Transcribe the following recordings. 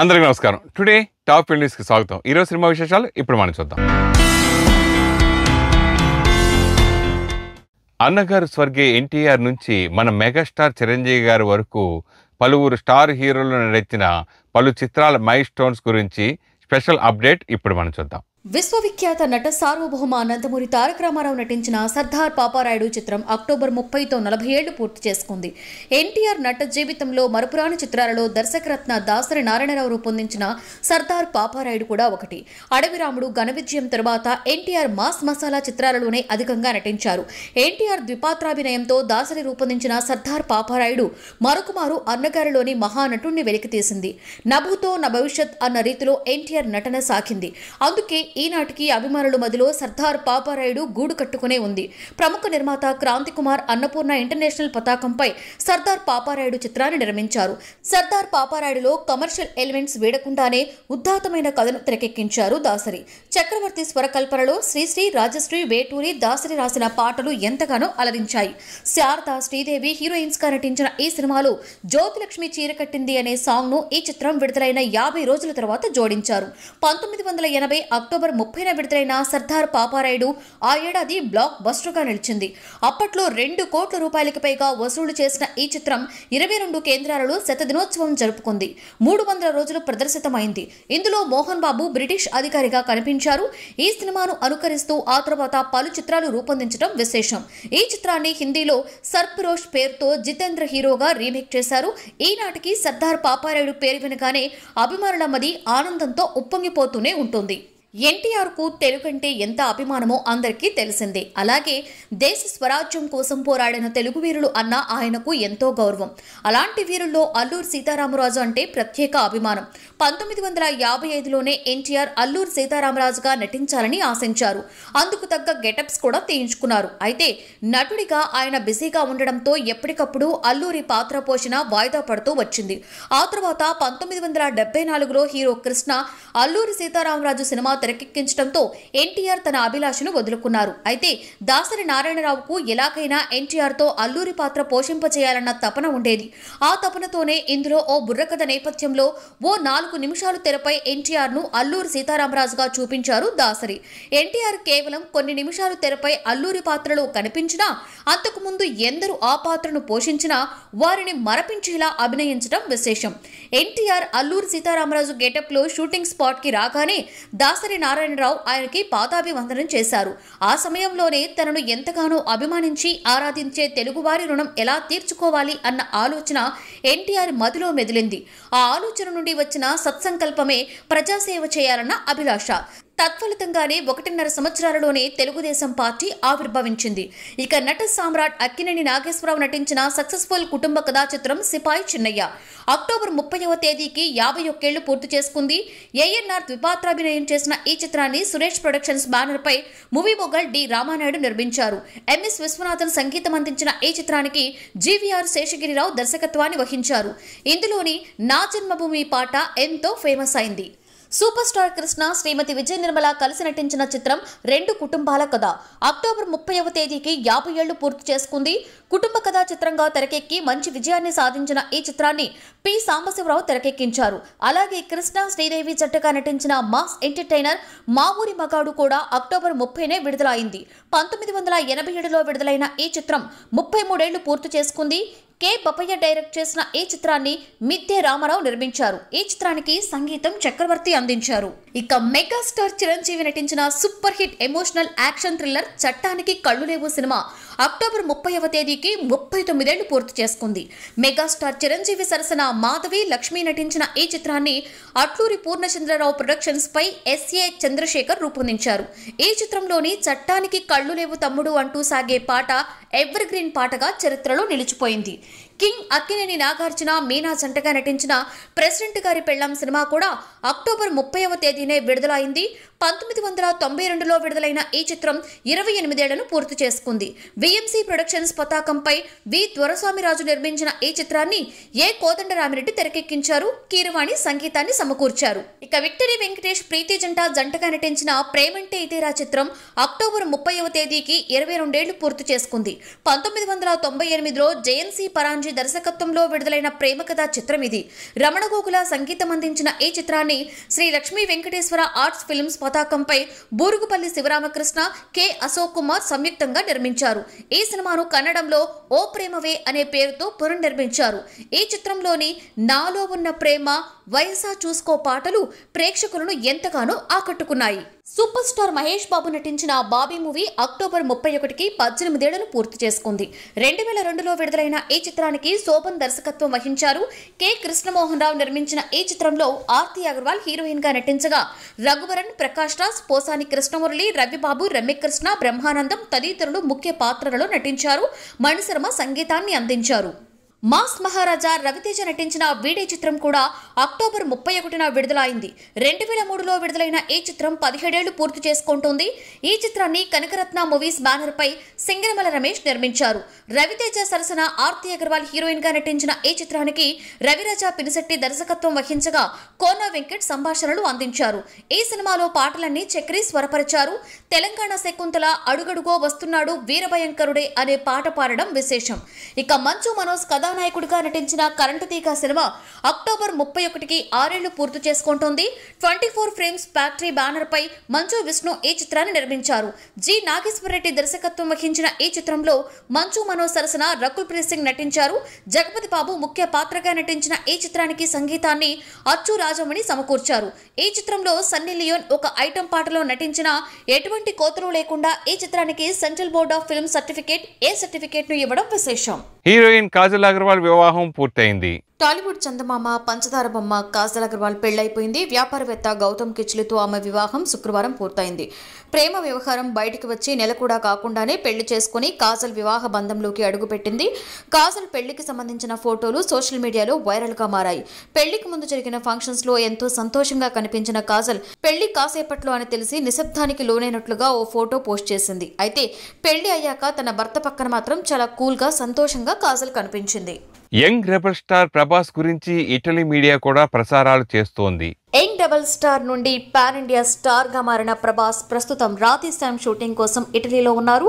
అందరికీ నమస్కారం today top film న్యూస్కి స్వాగతం ఈరోజు సినిమా విశేషాలు ఇప్పుడు మనం చూద్దాం అన్నగారు స్వర్గీయ ఎన్టీఆర్ నుంచి మన మెగాస్టార్ చిరంజీవి గారి వరకు పలువురు స్టార్ హీరోలు నడిచిన పలు చిత్రాల మై స్టోన్స్ గురించి స్పెషల్ అప్డేట్ ఇప్పుడు మనం చూద్దాం విశ్వవిఖ్యాత నట సార్వభౌమ నందమూరి తారక రామారావు నటించిన సర్దార్ పాపారాయుడు చిత్రం అక్టోబర్ ముప్పైతో నలభై ఏళ్లు పూర్తి చేసుకుంది ఎన్టీఆర్ నట జీవితంలో మరపురాని చిత్రాలలో దర్శకరత్న దాసరి నారాయణరావు రూపొందించిన సర్దార్ పాపారాయుడు కూడా ఒకటి అడవిరాముడు ఘన విజయం తర్వాత ఎన్టీఆర్ మాస్ మసాలా చిత్రాలలోనే అధికంగా నటించారు ఎన్టీఆర్ ద్విపాత్రాభినయంతో దాసరి రూపొందించిన సర్దార్ పాపారాయుడు మరొకమారు అన్నగారిలోని మహానటుణ్ణి వెలికితీసింది నభుతో నా భవిష్యత్ అన్న రీతిలో ఎన్టీఆర్ నటన సాగింది అందుకే ఈనాటికి అభిమానుల మదిలో సర్దార్ పాపారాయుడు గూడు కట్టుకునే ఉంది ప్రముఖ నిర్మాత క్రాంతి కుమార్ అన్నపూర్ణ ఇంటర్నేషనల్ పతాకంపై సర్దార్ పాపారాయుడు చిత్రాన్ని నిర్మించారు సర్దార్ పాపారాయుడులో కమర్షియల్ ఎలిమెంట్స్ వేడకుండానే ఉద్ధాతమైన కథను తెరకెక్కించారు దాసరి చక్రవర్తి స్వరకల్పనలో శ్రీశ్రీ రాజశ్రీ వేటూరి దాసరి రాసిన పాటలు ఎంతగానో అలరించాయి శారద శ్రీదేవి హీరోయిన్స్ గా నటించిన ఈ సినిమాలో జ్యోతిలక్ష్మి చీర కట్టింది అనే సాంగ్ ను ఈ చిత్రం విడుదలైన యాభై రోజుల తర్వాత జోడించారు పంతొమ్మిది వందల ఎనభై అక్టోబర్ అక్టోబర్ ముప్పైన విడుదలైన సర్దార్ పాపారాయుడు ఆ ఏడాది బ్లాక్ బస్టర్గా నిలిచింది అప్పట్లో రెండు కోట్ల రూపాయలకు పైగా వసూలు చేసిన ఈ చిత్రం ఇరవై రెండు కేంద్రాలలో శతదినోత్సవం జరుపుకుంది మూడు వందల రోజులు ప్రదర్శితమైంది ఇందులో మోహన్ బాబు బ్రిటిష్ అధికారిగా కనిపించారు ఈ సినిమాను అనుకరిస్తూ ఆ తర్వాత పలు చిత్రాలు రూపొందించడం విశేషం ఈ చిత్రాన్ని హిందీలో సర్పరోష్ పేరుతో జితేంద్ర హీరోగా రీమేక్ చేశారు ఈనాటికి సర్దార్ పాపారాయుడు పేరు వినగానే అభిమానుల మది ఆనందంతో ఉప్పొంగిపోతూనే ఉంటుంది ఎన్టీఆర్కు అంటే ఎంత అభిమానమో అందరికీ తెలిసిందే అలాగే దేశ స్వరాజ్యం కోసం పోరాడిన తెలుగు వీరులు అన్న ఆయనకు ఎంతో గౌరవం అలాంటి వీరుల్లో అల్లూరు సీతారామరాజు అంటే ప్రత్యేక అభిమానం పంతొమ్మిది వందల యాభై ఐదులోనే ఎన్టీఆర్ అల్లూరు సీతారామరాజుగా నటించాలని ఆశించారు అందుకు తగ్గ గెటప్స్ కూడా తీయించుకున్నారు అయితే నటుడిగా ఆయన బిజీగా ఉండడంతో ఎప్పటికప్పుడు అల్లూరి పాత్ర పోషణ వాయిదా పడుతూ వచ్చింది ఆ తర్వాత పంతొమ్మిది వందల నాలుగులో హీరో కృష్ణ అల్లూరి సీతారామరాజు సినిమా తెరకెక్కించడంతో ఎన్టీఆర్ తన అభిలాషను వదులుకున్నారు అయితే దాసరి నారాయణరావుకు ఎలాగైనా ఎన్టీఆర్తో అల్లూరి పాత్ర పోషింపచేయాలన్న తపన ఉండేది ఆ తపనతోనే ఇందులో ఓ బుర్రకథ నేపథ్యంలో ఓ నాలుగు నిమిషాలు తెరపై ఎన్టీఆర్ను అల్లూరి సీతారామరాజుగా చూపించారు దాసరి ఎన్టీఆర్ కేవలం కొన్ని నిమిషాలు తెరపై అల్లూరి పాత్రలో కనిపించినా అంతకుముందు ఎందరూ ఆ పాత్రను పోషించినా వారిని మరపించేలా అభినయించడం విశేషం ఎన్టీఆర్ అల్లూరి సీతారామరాజు గెటప్లో షూటింగ్ స్పాట్కి రాగానే దాసరి దాసరి నారాయణరావు ఆయనకి పాదాభివందనం చేశారు ఆ సమయంలోనే తనను ఎంతగానో అభిమానించి ఆరాధించే తెలుగువారి రుణం ఎలా తీర్చుకోవాలి అన్న ఆలోచన ఎన్టీఆర్ మదిలో మెదిలింది ఆ ఆలోచన నుండి వచ్చిన సత్సంకల్పమే ప్రజాసేవ చేయాలన్న అభిలాష తత్ఫలితంగానే ఒకటిన్నర సంవత్సరాలలోనే తెలుగుదేశం పార్టీ ఆవిర్భవించింది ఇక నట సామ్రాట్ అక్కినేని నాగేశ్వరరావు నటించిన సక్సెస్ఫుల్ కుటుంబ కథా చిత్రం సిపాయి చిన్నయ్య అక్టోబర్ ముప్పైవ తేదీకి యాభై ఒక్కేళ్లు పూర్తి చేసుకుంది ఏఎన్ఆర్ ద్విపాత్రాభినయం చేసిన ఈ చిత్రాన్ని సురేష్ ప్రొడక్షన్స్ బ్యానర్పై మూవీ మొగల్ డి రామానాయుడు నిర్మించారు ఎంఎస్ విశ్వనాథన్ సంగీతం అందించిన ఈ చిత్రానికి జీవీఆర్ శేషగిరిరావు దర్శకత్వాన్ని వహించారు ఇందులోని నా జన్మభూమి పాట ఎంతో ఫేమస్ అయింది సూపర్ స్టార్ కృష్ణ శ్రీమతి విజయ నిర్మల కలిసి నటించిన చిత్రం రెండు కుటుంబాల కథ అక్టోబర్ ముప్పైవ తేదీకి యాభై ఏళ్లు పూర్తి చేసుకుంది కుటుంబ కథా చిత్రంగా తెరకెక్కి మంచి విజయాన్ని సాధించిన ఈ చిత్రాన్ని పి సాంబశివరావు తెరకెక్కించారు అలాగే కృష్ణ శ్రీదేవి జట్టుగా నటించిన మాస్ ఎంటర్టైనర్ మా ఊరి మగాడు కూడా అక్టోబర్ ముప్పైనే విడుదలైంది పంతొమ్మిది వందల ఎనభై ఏడులో విడుదలైన ఈ చిత్రం ముప్పై మూడేళ్లు పూర్తి చేసుకుంది కె పపయ్య డైరెక్ట్ చేసిన ఈ చిత్రాన్ని మిద్దె రామారావు నిర్మించారు ఈ చిత్రానికి సంగీతం చక్రవర్తి అందించారు ఇక మెగాస్టార్ చిరంజీవి నటించిన super hit emotional action thriller చట్టానికి కళ్ళు లేవు సినిమా అక్టోబర్ ముప్పైవ తేదీకి ముప్పై తొమ్మిదేళ్లు పూర్తి చేసుకుంది మెగాస్టార్ చిరంజీవి సరసన మాధవి లక్ష్మి నటించిన ఈ చిత్రాన్ని అట్లూరి పూర్ణచంద్రరావు ప్రొడక్షన్స్ పై ఎస్ఏ చంద్రశేఖర్ రూపొందించారు ఈ చిత్రంలోని చట్టానికి కళ్ళు లేవు తమ్ముడు అంటూ సాగే పాట ఎవర్ గ్రీన్ పాటగా చరిత్రలో నిలిచిపోయింది కింగ్ అక్కినేని నాగార్జున మీనా జంటగా నటించిన ప్రెసిడెంట్ గారి పెళ్లం సినిమా కూడా అక్టోబర్ ముప్పైవ తేదీనే విడుదలైంది పంతొమ్మిది వందల తొంభై రెండులో విడుదలైన ఈ చిత్రం ఇరవై ఎనిమిదేళ్లను పూర్తి చేసుకుంది విఎంసీ ప్రొడక్షన్స్ పతాకంపై వి దొరస్వామిరాజు నిర్మించిన ఈ చిత్రాన్ని ఏ కోదండరామిరెడ్డి తెరకెక్కించారు కీరవాణి సంగీతాన్ని సమకూర్చారు ఇక విక్టరీ వెంకటేష్ ప్రీతి జంట జంటగా నటించిన ప్రేమంటే ఇతేరా చిత్రం అక్టోబర్ ముప్పైవ తేదీకి ఇరవై రెండేళ్లు పూర్తి చేసుకుంది పంతొమ్మిది వందల తొంభై ఎనిమిదిలో జయన్సీ పరాంజీ రామోజీ దర్శకత్వంలో విడుదలైన ప్రేమ కథా చిత్రం ఇది రమణ గోకుల సంగీతం అందించిన ఈ చిత్రాన్ని శ్రీ లక్ష్మీ వెంకటేశ్వర ఆర్ట్స్ ఫిల్మ్స్ పతాకంపై బూరుగుపల్లి శివరామకృష్ణ కె అశోక్ కుమార్ సంయుక్తంగా నిర్మించారు ఈ సినిమాను కన్నడంలో ఓ ప్రేమవే అనే పేరుతో పునర్నిర్మించారు ఈ చిత్రంలోని నాలో ఉన్న ప్రేమ వయసా చూసుకో పాటలు ప్రేక్షకులను ఎంతగానో ఆకట్టుకున్నాయి సూపర్ స్టార్ మహేష్ బాబు నటించిన బాబీ మూవీ అక్టోబర్ ముప్పై ఒకటికి పద్దెనిమిదేళ్లను పూర్తి చేసుకుంది రెండు వేల రెండులో విడుదలైన ఈ చిత్రానికి శోభన్ దర్శకత్వం వహించారు కె కృష్ణమోహన్ రావు నిర్మించిన ఈ చిత్రంలో ఆర్తి అగర్వాల్ హీరోయిన్ గా నటించగా రఘువరన్ ప్రకాష్ రాజ్ పోసాని కృష్ణమురళి రవిబాబు రమ్యకృష్ణ బ్రహ్మానందం తదితరులు ముఖ్య పాత్రలలో నటించారు మణిశర్మ సంగీతాన్ని అందించారు మాస్ మహారాజా రవితేజ నటించిన వీడే చిత్రం కూడా అక్టోబర్ ముప్పై ఒకటిన విడుదలైంది రెండు వేల మూడులో విడుదలైన ఈ చిత్రం పదిహేడేళ్లు పూర్తి చేసుకుంటోంది ఈ చిత్రాన్ని కనకరత్న మూవీస్ బ్యానర్ పై సింగరమల రమేష్ నిర్మించారు రవితేజ సరసన ఆర్తి అగర్వాల్ హీరోయిన్ గా నటించిన ఈ చిత్రానికి రవిరాజ పినిశెట్టి దర్శకత్వం వహించగా కోనా వెంకట్ సంభాషణలు అందించారు ఈ సినిమాలో పాటలన్నీ చక్రీ స్వరపరిచారు తెలంగాణ శకుంతల అడుగడుగో వస్తున్నాడు వీరభయంకరుడే అనే పాట పాడడం విశేషం ఇక మంచు మనోజ్ కథ కథానాయకుడిగా నటించిన కరెంటు తీగ సినిమా అక్టోబర్ ముప్పై ఒకటికి ఆరేళ్లు పూర్తి చేసుకుంటోంది twenty four frames factory banner పై మంచు విష్ణు ఈ చిత్రాన్ని నిర్మించారు జి నాగేశ్వరరెడ్డి దర్శకత్వం వహించిన ఈ చిత్రంలో మంచు మనో సరసన రకుల్ ప్రీత్ సింగ్ నటించారు జగపతి బాబు ముఖ్య పాత్రగా నటించిన ఈ చిత్రానికి సంగీతాన్ని అచ్చు రాజమణి సమకూర్చారు ఈ చిత్రంలో సన్నీ లియోన్ ఒక ఐటెం పాటలో నటించిన ఎటువంటి కోతలు లేకుండా ఈ చిత్రానికి central board of film certificate A certificate ను ఇవ్వడం విశేషం హీరోయిన్ కాజల్ అగర్వాల్ వివాహం పూర్తయింది టాలీవుడ్ చందమామ పంచదార బొమ్మ కాజల్ అగర్వాల్ పెళ్లైపోయింది వ్యాపారవేత్త గౌతమ్ కిచ్లుతో ఆమె వివాహం శుక్రవారం పూర్తయింది ప్రేమ వ్యవహారం బయటికి వచ్చి నెల కూడా కాకుండానే పెళ్లి చేసుకుని కాజల్ వివాహ బంధంలోకి అడుగుపెట్టింది కాజల్ పెళ్లికి సంబంధించిన ఫోటోలు సోషల్ మీడియాలో వైరల్గా మారాయి పెళ్లికి ముందు జరిగిన ఫంక్షన్స్ లో ఎంతో సంతోషంగా కనిపించిన కాజల్ పెళ్లి కాసేపట్లో అని తెలిసి నిశ్శబ్దానికి లోనైనట్లుగా ఓ ఫోటో పోస్ట్ చేసింది అయితే పెళ్లి అయ్యాక తన భర్త పక్కన మాత్రం చాలా కూల్గా సంతోషంగా కాజల్ కనిపించింది యంగ్ రెబల్ స్టార్ ప్రభాస్ గురించి ఇటలీ మీడియా కూడా ప్రసారాలు చేస్తోంది యంగ్ డబల్ స్టార్ నుండి పాన్ ఇండియా స్టార్గా మారిన ప్రభాస్ ప్రస్తుతం రాతి శామ్ షూటింగ్ కోసం ఇటలీలో ఉన్నారు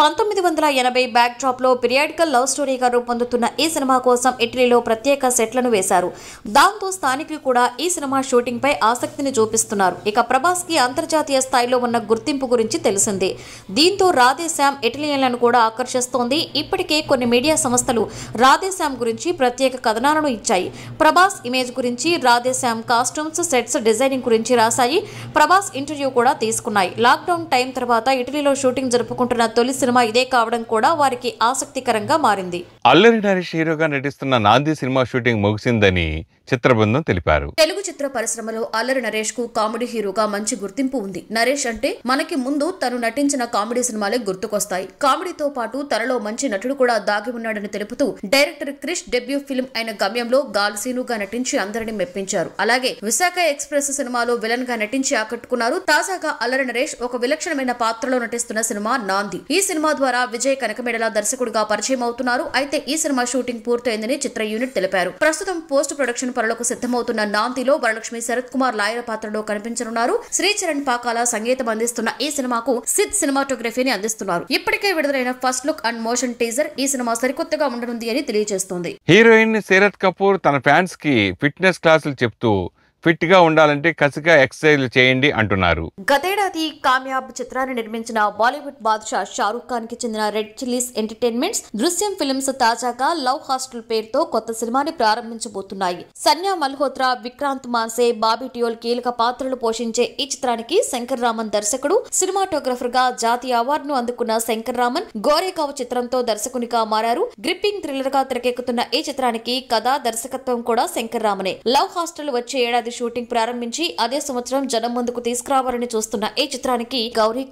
పంతొమ్మిది వందల ఎనభై బ్యాక్ లో పిరియాడికల్ లవ్ స్టోరీగా రూపొందుతున్న ఈ సినిమా కోసం ఇటలీలో ప్రత్యేక సెట్లను వేశారు దాంతో స్థానికులు కూడా ఈ సినిమా షూటింగ్పై ఆసక్తిని చూపిస్తున్నారు ఇక ప్రభాస్ కి అంతర్జాతీయ స్థాయిలో ఉన్న గుర్తింపు గురించి తెలిసింది దీంతో రాధే శామ్ ఇటలియన్లను కూడా ఆకర్షిస్తోంది ఇప్పటికే కొన్ని మీడియా సంస్థలు రాధే శామ్ గురించి ప్రత్యేక కథనాలను ఇచ్చాయి ప్రభాస్ ఇమేజ్ గురించి Radhe Shyam costumes sets designing గురించి రాశాయి ప్రభాస్ ఇంటర్వ్యూ కూడా తీసుకున్నాయి లాక్డౌన్ టైం తర్వాత ఇటలీలో షూటింగ్ జరుపుకుంటున్న తొలి సినిమా ఇదే కావడం కూడా వారికి ఆసక్తికరంగా మారింది అల్లరి నరేష్ హీరోగా నటిస్తున్న నాంది సినిమా షూటింగ్ ముగిసిందని చిత్రబృందం తెలిపారు తెలుగు చిత్ర పరిశ్రమలో అల్లరి నరేష్ కు కామెడీ హీరోగా మంచి గుర్తింపు ఉంది నరేష్ అంటే మనకి ముందు తను నటించిన కామెడీ సినిమాలే గుర్తుకొస్తాయి కామెడీతో పాటు తనలో మంచి నటుడు కూడా దాగి ఉన్నాడని తెలుపుతూ డైరెక్టర్ క్రిష్ డెబ్యూ ఫిల్మ్ అయిన గమ్యంలో గాల్సీనుగా నటించి అందరిని మెప్పించారు అలాగే విశాఖ ఎక్స్ప్రెస్ సినిమాలో విలన్ గా నటించి ఆకట్టుకున్నారు తాజాగా అల్లరి నరేష్ ఒక విలక్షణమైన పాత్రలో నటిస్తున్న సినిమా నాంది ఈ సినిమా ద్వారా విజయ్ కనకమేడల దర్శకుడిగా పరిచయం అవుతున్నారు అయితే ఈ సినిమా షూటింగ్ పూర్తయిందని చిత్ర యూనిట్ తెలిపారు ప్రస్తుతం పోస్ట్ ప్రొడక్షన్ దర్శకుని పనులకు సిద్ధమవుతున్న నాంతిలో వరలక్ష్మి శరత్ కుమార్ లాయర్ పాత్రలో కనిపించనున్నారు శ్రీచరణ్ పాకాల సంగీతం అందిస్తున్న ఈ సినిమాకు సిద్ సినిమాటోగ్రఫీని అందిస్తున్నారు ఇప్పటికే విడుదలైన first look and motion teaser ఈ సినిమా సరికొత్తగా ఉండనుంది అని తెలియజేస్తుంది హీరోయిన్ శరత్ కపూర్ తన ఫ్యాన్స్ కి ఫిట్నెస్ క్లాసులు చెప్తూ ఫిట్ గా ఉండాలంటే కసిగా ఎక్సర్సైజ్ చేయండి అంటున్నారు గతేడాది కామ్యాబ్ చిత్రాన్ని నిర్మించిన బాలీవుడ్ బాద్షా షారూక్ ఖాన్ కి చెందిన red chillies entertainments Drishyam films తాజాగా లవ్ హాస్టల్ పేరుతో కొత్త సినిమాని ప్రారంభించబోతున్నాయి సన్యా మల్హోత్రా విక్రాంత్ మాన్సే బాబీ టియోల్ కీలక పాత్రలు పోషించే ఈ చిత్రానికి శంకర్ రామన్ దర్శకుడు సినిమాటోగ్రఫర్ గా జాతీయ అవార్డును అందుకున్న శంకర్ రామన్ గోరేగావ్ చిత్రంతో దర్శకునిగా మారారు గ్రిప్పింగ్ థ్రిల్లర్ గా తెరకెక్కుతున్న ఈ చిత్రానికి కథ దర్శకత్వం కూడా శంకర్ రామనే లవ్ హాస్టల్ వచ్చే ఏడాది షూటింగ్ ప్రారంభించి అదే సంవత్సరం జనం ముందుకు తీసుకురావాలని చూస్తున్న ఈ చిత్రానికి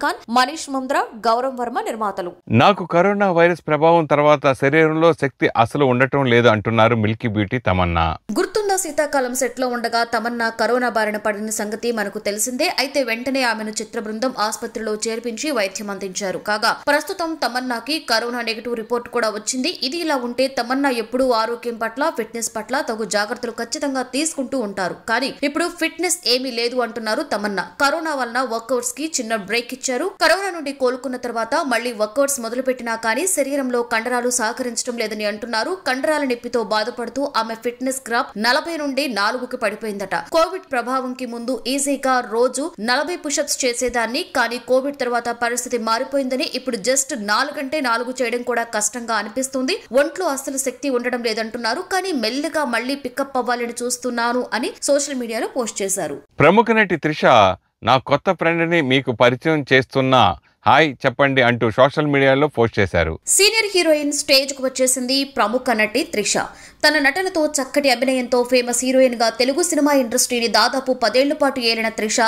ఖాన్ మనీష్ ముంద్రా గౌరవ్ వర్మ నిర్మాతలు నాకు కరోనా వైరస్ ప్రభావం తర్వాత శరీరంలో శక్తి అసలు ఉండటం లేదు అంటున్నారు మిల్కీ బ్యూటీ తమన్నా గుర్తు సెట్ సెట్లో ఉండగా తమన్నా కరోనా బారిన పడిన సంగతి మనకు తెలిసిందే అయితే వెంటనే ఆమెను చిత్ర బృందం ఆసుపత్రిలో చేర్పించి వైద్యం అందించారు కాగా ప్రస్తుతం తమన్నాకి కరోనా నెగిటివ్ రిపోర్ట్ కూడా వచ్చింది ఇది ఇలా ఉంటే తమన్నా ఎప్పుడూ ఆరోగ్యం పట్ల ఫిట్నెస్ పట్ల తగు జాగ్రత్తలు ఖచ్చితంగా తీసుకుంటూ ఉంటారు కానీ ఇప్పుడు ఫిట్నెస్ ఏమీ లేదు అంటున్నారు తమన్నా కరోనా వలన వర్కౌట్స్ కి చిన్న బ్రేక్ ఇచ్చారు కరోనా నుండి కోలుకున్న తర్వాత మళ్లీ వర్కౌట్స్ మొదలుపెట్టినా కానీ శరీరంలో కండరాలు సహకరించడం లేదని అంటున్నారు కండరాల నొప్పితో బాధపడుతూ ఆమె ఫిట్నెస్ గ్రాఫ్ నలభై నలభై నుండి నాలుగుకి పడిపోయిందట కోవిడ్ ప్రభావంకి ముందు ఈజీగా రోజు నలభై పుషప్స్ చేసేదాన్ని కానీ కోవిడ్ తర్వాత పరిస్థితి మారిపోయిందని ఇప్పుడు జస్ట్ నాలుగంటే నాలుగు చేయడం కూడా కష్టంగా అనిపిస్తుంది ఒంట్లో అస్సలు శక్తి ఉండడం లేదంటున్నారు కానీ మెల్లగా మళ్లీ పికప్ అవ్వాలని చూస్తున్నాను అని సోషల్ మీడియాలో పోస్ట్ చేశారు ప్రముఖ నటి త్రిష నా కొత్త ని మీకు పరిచయం చేస్తున్నా హాయ్ చెప్పండి అంటూ సోషల్ మీడియాలో పోస్ట్ చేశారు సీనియర్ హీరోయిన్ స్టేజ్ కు వచ్చేసింది ప్రముఖ నటి త్రిష తన నటనతో చక్కటి అభినయంతో ఫేమస్ హీరోయిన్గా తెలుగు సినిమా ఇండస్ట్రీని దాదాపు పదేళ్ల పాటు ఏలిన త్రిష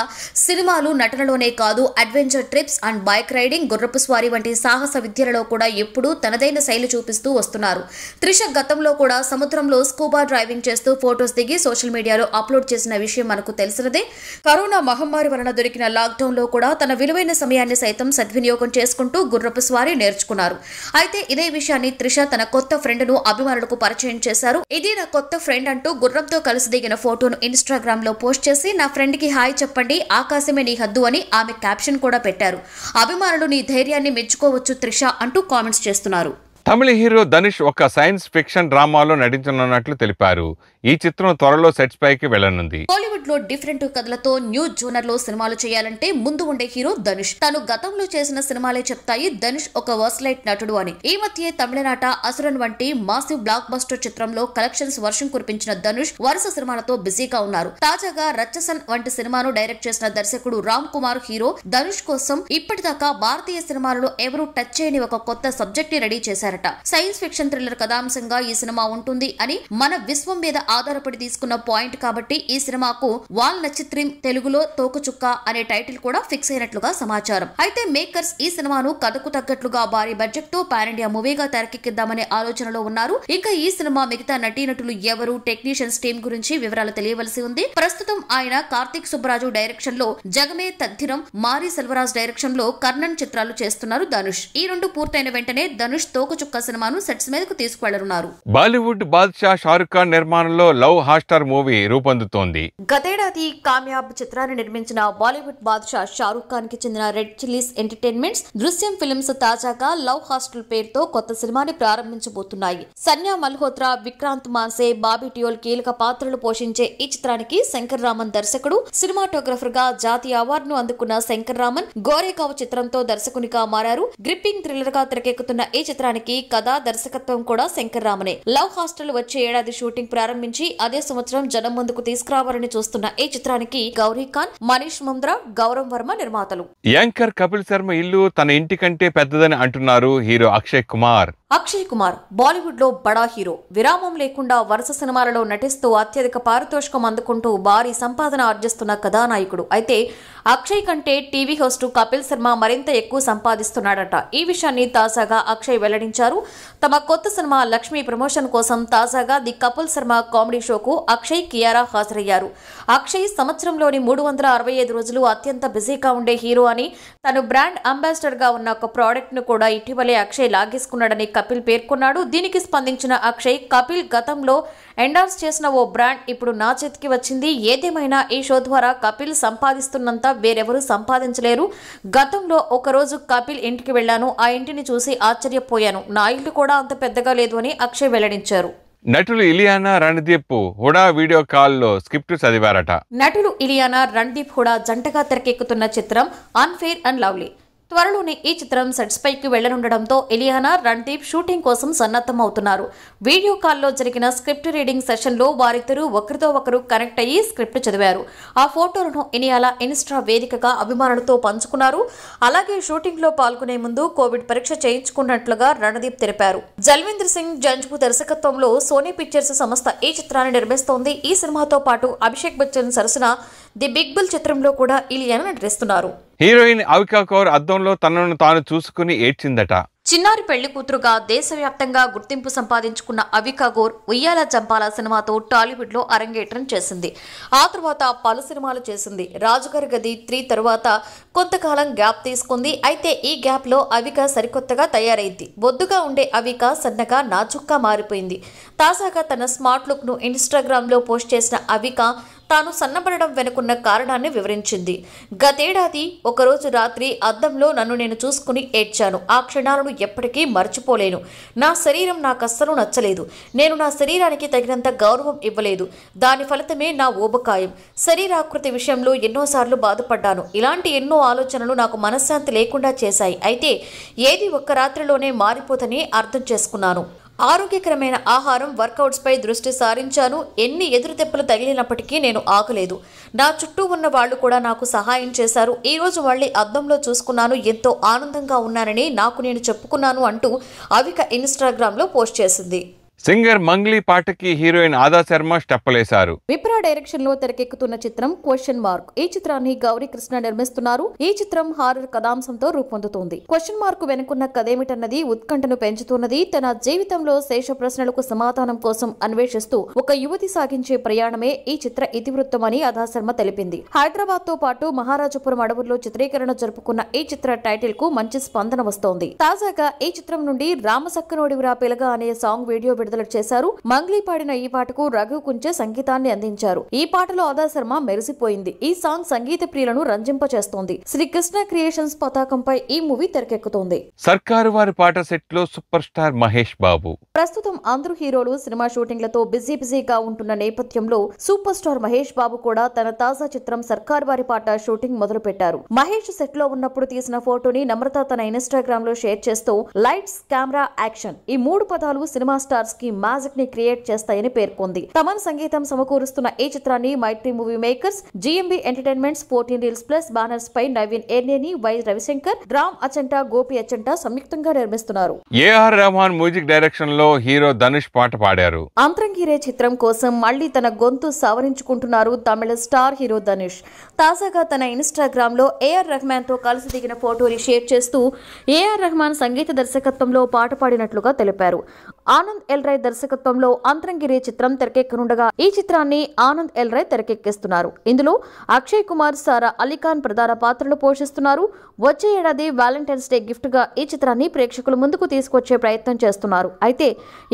సినిమాలు నటనలోనే కాదు adventure trips and bike riding గుర్రపు స్వారీ వంటి సాహస విద్యలలో కూడా ఎప్పుడూ తనదైన శైలి చూపిస్తూ వస్తున్నారు త్రిష గతంలో కూడా సముద్రంలో స్కూబా డ్రైవింగ్ చేస్తూ ఫొటోస్ దిగి సోషల్ మీడియాలో అప్లోడ్ చేసిన విషయం మనకు తెలిసినదే కరోనా మహమ్మారి వలన దొరికిన లాక్డౌన్లో కూడా తన విలువైన సమయాన్ని సైతం సద్వినియోగం చేసుకుంటూ గుర్రపు స్వారీ నేర్చుకున్నారు అయితే ఇదే విషయాన్ని త్రిష తన కొత్త ఫ్రెండ్ను అభిమానులకు పరిచయం చేసి చేశారు ఇది నా కొత్త ఫ్రెండ్ అంటూ గుర్రంతో కలిసి దిగిన ఫోటోను ఇన్స్టాగ్రామ్ లో పోస్ట్ చేసి నా ఫ్రెండ్ కి హాయ్ చెప్పండి ఆకాశమే నీ హద్దు అని ఆమె క్యాప్షన్ కూడా పెట్టారు అభిమానులు నీ ధైర్యాన్ని మెచ్చుకోవచ్చు త్రిష అంటూ కామెంట్స్ చేస్తున్నారు తమిళ హీరో ధనుష్ ఒక సైన్స్ ఫిక్షన్ డ్రామాలో నటించనున్నట్లు తెలిపారు ఈ చిత్రం త్వరలో సెట్స్ పైకి వెళ్లనుంది బాలీవుడ్ లో డిఫరెంట్ కథలతో న్యూ జోనర్ లో సినిమాలు చేయాలంటే ముందు ఉండే హీరో ధనుష్ తను గతంలో చేసిన సినిమాలే చెప్తాయి ధనుష్ ఒక వర్స్లైట్ నటుడు అని ఈ మధ్య తమిళనాట అసురన్ వంటి మాసివ్ బ్లాక్ బస్టర్ చిత్రంలో కలెక్షన్స్ వర్షం కురిపించిన ధనుష్ వరుస సినిమాలతో బిజీగా ఉన్నారు తాజాగా రచ్చసన్ వంటి సినిమాను డైరెక్ట్ చేసిన దర్శకుడు రామ్ కుమార్ హీరో ధనుష్ కోసం ఇప్పటిదాకా భారతీయ సినిమాలలో ఎవరూ టచ్ చేయని ఒక కొత్త సబ్జెక్ట్ ని రెడీ చేశారట సైన్స్ ఫిక్షన్ థ్రిల్లర్ కథాంశంగా ఈ సినిమా ఉంటుంది అని మన విశ్వం మీద ఆధారపడి తీసుకున్న పాయింట్ కాబట్టి ఈ సినిమాకు వాల్ నక్షత్రం తెలుగులో తోకచుక్క అనే టైటిల్ కూడా ఫిక్స్ అయినట్లుగా సమాచారం అయితే మేకర్స్ ఈ సినిమాను కథకు తగ్గట్లుగా భారీ బడ్జెట్ తో పాన్ ఇండియా మూవీగా తెరకెక్కిద్దామనే ఆలోచనలో ఉన్నారు ఇంకా ఈ సినిమా మిగతా నటీనటులు ఎవరు టెక్నీషియన్స్ టీం గురించి వివరాలు తెలియవలసి ఉంది ప్రస్తుతం ఆయన కార్తీక్ సుబ్బరాజు డైరెక్షన్ లో జగమే తద్దినం మారి సెల్వరాజ్ డైరెక్షన్ లో కర్ణన్ చిత్రాలు చేస్తున్నారు ధనుష్ ఈ రెండు పూర్తయిన వెంటనే ధనుష్ తోకచుక్క సినిమాను సెట్స్ మీదకు తీసుకువెళ్లనున్నారు బాలీవుడ్ బాద్షా షారుఖ్ ఖాన్ నిర్మాణంలో నేపథ్యంలో లవ్ హాస్టార్ మూవీ రూపొందుతోంది గతేడాది కామ్యాబ్ చిత్రాన్ని నిర్మించిన బాలీవుడ్ బాద్షా షారూక్ ఖాన్ కి చెందిన red chillies entertainments Drishyam films తాజాగా లవ్ హాస్టల్ పేరుతో కొత్త సినిమాని ప్రారంభించబోతున్నాయి సన్యా మల్హోత్రా విక్రాంత్ మాన్సే బాబీ టియోల్ కీలక పాత్రలు పోషించే ఈ చిత్రానికి శంకర్ రామన్ దర్శకుడు సినిమాటోగ్రఫర్ గా జాతీయ అవార్డును అందుకున్న శంకర్ రామన్ గోరేగావ్ చిత్రంతో దర్శకునిగా మారారు గ్రిప్పింగ్ థ్రిల్లర్ గా తెరకెక్కుతున్న ఈ చిత్రానికి కథ దర్శకత్వం కూడా శంకర్ రామనే లవ్ హాస్టల్ వచ్చే ఏడాది షూటింగ్ ప్రారంభించారు నిర్మించి అదే సంవత్సరం జనం ముందుకు తీసుకురావాలని చూస్తున్న ఈ చిత్రానికి గౌరీకాంత్ మనీష్ ముంద్రా గౌరవ్ వర్మ నిర్మాతలు యాంకర్ కపిల్ శర్మ ఇల్లు తన ఇంటి కంటే పెద్దదని అంటున్నారు హీరో అక్షయ్ కుమార్ అక్షయ్ కుమార్ బాలీవుడ్లో బడా హీరో విరామం లేకుండా వరుస సినిమాలలో నటిస్తూ అత్యధిక పారితోషికం అందుకుంటూ భారీ సంపాదన ఆర్జిస్తున్న కథానాయకుడు అయితే అక్షయ్ కంటే టీవీ హోస్టు కపిల్ శర్మ మరింత ఎక్కువ సంపాదిస్తున్నాడట ఈ విషయాన్ని తాజాగా అక్షయ్ వెల్లడించారు తమ కొత్త సినిమా లక్ష్మి ప్రమోషన్ కోసం తాజాగా ది కపిల్ శర్మ కామెడీ షోకు అక్షయ్ కియారా హాజరయ్యారు అక్షయ్ సంవత్సరంలోని మూడు వందల అరవై ఐదు రోజులు అత్యంత బిజీగా ఉండే హీరో అని తను బ్రాండ్ అంబాసిడర్గా ఉన్న ఒక ప్రోడక్ట్ను కూడా ఇటీవలే అక్షయ్ లాగేసుకున్నాడని కపిల్ పేర్కొన్నాడు దీనికి స్పందించిన అక్షయ్ కపిల్ గతంలో ఎండార్స్ చేసిన ఓ బ్రాండ్ ఇప్పుడు నా చేతికి వచ్చింది ఏదేమైనా ఈ షో ద్వారా కపిల్ సంపాదిస్తున్నంత వేరెవరు సంపాదించలేరు గతంలో ఒకరోజు కపిల్ ఇంటికి వెళ్ళాను ఆ ఇంటిని చూసి ఆశ్చర్యపోయాను నా ఇల్లు కూడా అంత పెద్దగా లేదు అని అక్షయ్ వెల్లడించారు నటులు ఇలియానా రణ్దీప్ హుడా వీడియో కాల్లో స్క్రిప్ట్ చదివారట నటులు ఇలియానా రణదీప్ హుడా జంటగా తెరకెక్కుతున్న చిత్రం అన్ఫేర్ అండ్ లవ్లీ త్వరలోనే ఈ చిత్రం సెట్స్ పైకి వెళ్లనుండటంతో ఎలియానా రణ్దీప్ షూటింగ్ కోసం సన్నద్ధమవుతున్నారు వీడియో కాల్లో జరిగిన స్క్రిప్ట్ రీడింగ్ సెషన్లో వారిద్దరూ ఒకరితో ఒకరు కనెక్ట్ అయ్యి స్క్రిప్ట్ చదివారు ఆ ఫోటోలను ఇనియాల ఇన్స్టా వేదికగా అభిమానులతో పంచుకున్నారు అలాగే షూటింగ్లో పాల్గొనే ముందు కోవిడ్ పరీక్ష చేయించుకున్నట్లుగా రణదీప్ తెలిపారు జల్వేంద్ర సింగ్ జంజ్పు దర్శకత్వంలో సోనీ పిక్చర్స్ సంస్థ ఈ చిత్రాన్ని నిర్మిస్తోంది ఈ సినిమాతో పాటు అభిషేక్ బచ్చన్ సరసన ది బిగ్ బుల్ చిత్రంలో కూడా ఇలియానా నటిస్తున్నారు హీరోయిన్ అవికా కౌర్ అద్దంలో తనను తాను చూసుకుని ఏడ్చిందట చిన్నారి పెళ్లి కూతురుగా దేశవ్యాప్తంగా గుర్తింపు సంపాదించుకున్న అవికా గోర్ ఉయ్యాల చంపాల సినిమాతో టాలీవుడ్ లో అరంగేట్రం చేసింది ఆ తర్వాత పలు సినిమాలు చేసింది రాజుగారి గది త్రీ తరువాత కొంతకాలం గ్యాప్ తీసుకుంది అయితే ఈ గ్యాప్ లో అవిక సరికొత్తగా తయారైంది బొద్దుగా ఉండే అవిక సన్నగా నాచుక్కా మారిపోయింది తాజాగా తన స్మార్ట్ లుక్ ను ఇన్స్టాగ్రామ్ లో పోస్ట్ చేసిన అవిక తాను సన్నబడడం వెనుకున్న కారణాన్ని వివరించింది గతేడాది ఒకరోజు రాత్రి అద్దంలో నన్ను నేను చూసుకుని ఏడ్చాను ఆ క్షణాలను ఎప్పటికీ మర్చిపోలేను నా శరీరం నాకస్సలు నచ్చలేదు నేను నా శరీరానికి తగినంత గౌరవం ఇవ్వలేదు దాని ఫలితమే నా ఊబకాయం శరీరాకృతి విషయంలో ఎన్నోసార్లు బాధపడ్డాను ఇలాంటి ఎన్నో ఆలోచనలు నాకు మనశ్శాంతి లేకుండా చేశాయి అయితే ఏది ఒక్క రాత్రిలోనే మారిపోతని అర్థం చేసుకున్నాను ఆరోగ్యకరమైన ఆహారం వర్కౌట్స్పై దృష్టి సారించాను ఎన్ని ఎదురు దెబ్బలు తగిలినప్పటికీ నేను ఆకలేదు నా చుట్టూ ఉన్న వాళ్ళు కూడా నాకు సహాయం చేశారు ఈరోజు మళ్ళీ అద్దంలో చూసుకున్నాను ఎంతో ఆనందంగా ఉన్నానని నాకు నేను చెప్పుకున్నాను అంటూ అవిక లో పోస్ట్ చేసింది సింగర్ మంగ్లీ పాటకి హీరోయిన్ ఆదా శర్మ స్టెప్పలేశారు విప్రా డైరెక్షన్ లో తెరకెక్కుతున్న చిత్రం క్వశ్చన్ మార్క్ ఈ చిత్రాన్ని గౌరీ కృష్ణ నిర్మిస్తున్నారు ఈ చిత్రం హారర్ కథాంశంతో రూపొందుతోంది క్వశ్చన్ మార్క్ వెనుకున్న కథేమిటన్నది ఉత్కంఠను పెంచుతున్నది తన జీవితంలో శేష ప్రశ్నలకు సమాధానం కోసం అన్వేషిస్తూ ఒక యువతి సాగించే ప్రయాణమే ఈ చిత్ర ఇతివృత్తమని ఆదా శర్మ తెలిపింది హైదరాబాద్ తో పాటు మహారాజపురం అడవుల్లో చిత్రీకరణ జరుపుకున్న ఈ చిత్ర టైటిల్ కు మంచి స్పందన వస్తోంది తాజాగా ఈ చిత్రం నుండి రామసక్కనోడివిరా పిలగ అనే సాంగ్ వీడియో విడుదల చేశారు మంగ్లీ పాడిన ఈ పాటకు రఘు కుంచే సంగీతాన్ని అందించారు ఈ పాటలో అదా శర్మ మెరిసిపోయింది ఈ సాంగ్ సంగీత ప్రియులను రంజింపచేస్తోంది శ్రీ కృష్ణ క్రియేషన్స్ పతాకంపై ఈ మూవీ తెరకెక్కుతోంది సర్కారు వారి పాట సెట్ లో సూపర్ స్టార్ మహేష్ బాబు ప్రస్తుతం అందరు హీరోలు సినిమా లతో బిజీ బిజీగా ఉంటున్న నేపథ్యంలో సూపర్ స్టార్ మహేష్ బాబు కూడా తన తాజా చిత్రం సర్కారు వారి పాట షూటింగ్ మొదలు పెట్టారు మహేష్ సెట్ లో ఉన్నప్పుడు తీసిన ఫోటోని నమ్రత తన ఇన్స్టాగ్రామ్ లో షేర్ చేస్తూ లైట్స్ కెమెరా యాక్షన్ ఈ మూడు పదాలు సినిమా స్టార్ కి మ్యాజిక్ ని క్రియేట్ చేస్తాయని పేర్కొంది తమన్ సంగీతం సమకూరుస్తున్న ఈ చిత్రాన్ని Mythri movie makers GMB entertainments fourteen reels plus banners పై నవీన్ ఎర్నేని వై రవిశంకర్ రామ్ అచంట గోపి అచంట సంయుక్తంగా నిర్మిస్తున్నారు ఏఆర్ మ్యూజిక్ డైరెక్షన్ లో హీరో ధనుష్ పాట పాడారు అంతరంగిరే చిత్రం కోసం మళ్లీ తన గొంతు సవరించుకుంటున్నారు తమిళ స్టార్ హీరో ధనుష్ తాజాగా తన ఇన్స్టాగ్రామ్ లో ఏఆర్ రెహమాన్ తో కలిసి దిగిన ఫోటోని షేర్ చేస్తూ ఏఆర్ రెహమాన్ సంగీత దర్శకత్వంలో పాట పాడినట్లుగా తెలిపారు ఆనంద్ ఎల్ రాయ్ దర్శకత్వంలో అంతరంగిరి చిత్రం తెరకెక్కనుండగా ఈ చిత్రాన్ని ఆనంద్ ఎల్ రాయ్ తెరకెక్కిస్తున్నారు ఇందులో అక్షయ్ కుమార్ సారా అలీఖాన్ ప్రధాన పాత్రలు పోషిస్తున్నారు వచ్చే ఏడాది వ్యాలంటైన్స్ డే గిఫ్ట్ గా ఈ చిత్రాన్ని ప్రేక్షకుల ముందుకు తీసుకొచ్చే ప్రయత్నం చేస్తున్నారు అయితే